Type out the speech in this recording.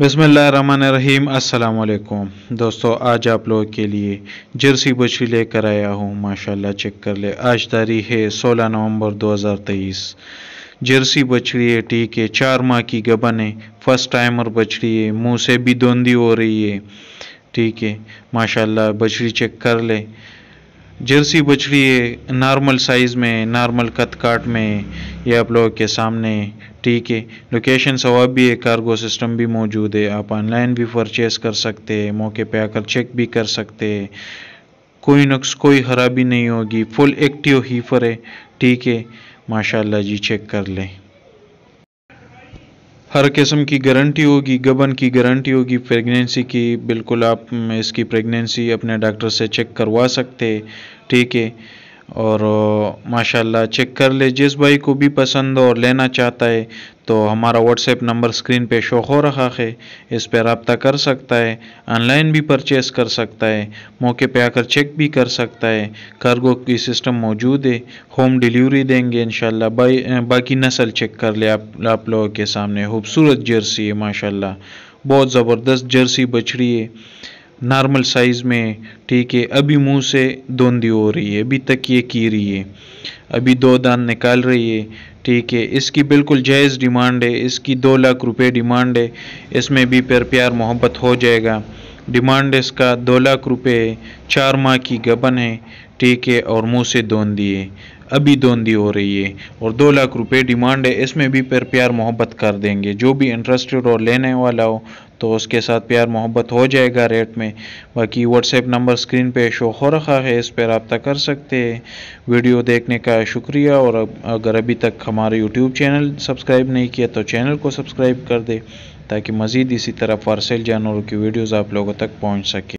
बसमीम अल्लाम दोस्तों आज आप लोगों के लिए जर्सी बछड़ी लेकर आया हूँ माशाल्लाह चेक कर ले आज तारीख है 16 नवंबर 2023 जर्सी बछड़ी है ठीक है चार माह की गबन है फर्स्ट टाइमर बछड़ी है मुंह से भी धोंदी हो रही है ठीक है माशाल्लाह बछड़ी चेक कर ले जर्सी बछड़ी नॉर्मल साइज़ में नॉर्मल कत काट में ये आप लोगों के सामने ठीक है लोकेशन सवाब भी है कार्गो सिस्टम भी मौजूद है आप ऑनलाइन भी परचेस कर सकते हैं मौके पे आकर चेक भी कर सकते हैं कोई नुक्स कोई खराबी नहीं होगी फुल एक्टिव हीफर है ठीक है माशाल्लाह जी चेक कर लें हर किस्म की गारंटी होगी गबन की गारंटी होगी प्रेगनेंसी की बिल्कुल आप इसकी प्रेगनेंसी अपने डॉक्टर से चेक करवा सकते ठीक है और माशाल्लाह चेक कर ले जिस भाई को भी पसंद हो और लेना चाहता है तो हमारा व्हाट्सएप नंबर स्क्रीन पे शो हो रहा है इस पर रबता कर सकता है ऑनलाइन भी परचेस कर सकता है मौके पे आकर चेक भी कर सकता है कार्गो की सिस्टम मौजूद है होम डिलीवरी देंगे इन शाला बाकी नस्ल चेक कर ले आप, आप लोगों के सामने खूबसूरत जर्सी है माशाला बहुत ज़बरदस्त जर्सी बछड़ी है नॉर्मल साइज़ में ठीक है अभी मुंह से धोंदी हो रही है अभी तक ये की रही है अभी दो दान निकाल रही है ठीक है इसकी बिल्कुल जायज़ डिमांड है इसकी दो लाख रुपए डिमांड है इसमें भी प्यार प्यार मोहब्बत हो जाएगा डिमांड इसका दो लाख रुपये चार माह की गबन है ठीक है और मुंह से दोन दिए अभी दोंदी हो रही है और दो लाख रुपए डिमांड है इसमें भी पर प्यार मोहब्बत कर देंगे जो भी इंटरेस्टेड और लेने वाला हो तो उसके साथ प्यार मोहब्बत हो जाएगा रेट में बाकी व्हाट्सएप नंबर स्क्रीन पे शो हो रखा है इस पर रबता कर सकते हैं वीडियो देखने का शुक्रिया और अगर अभी तक हमारे यूट्यूब चैनल सब्सक्राइब नहीं किया तो चैनल को सब्सक्राइब कर दे ताकि मज़ीद इसी तरह फ़ारसेल जानवरों की वीडियोज़ आप लोगों तक पहुँच सके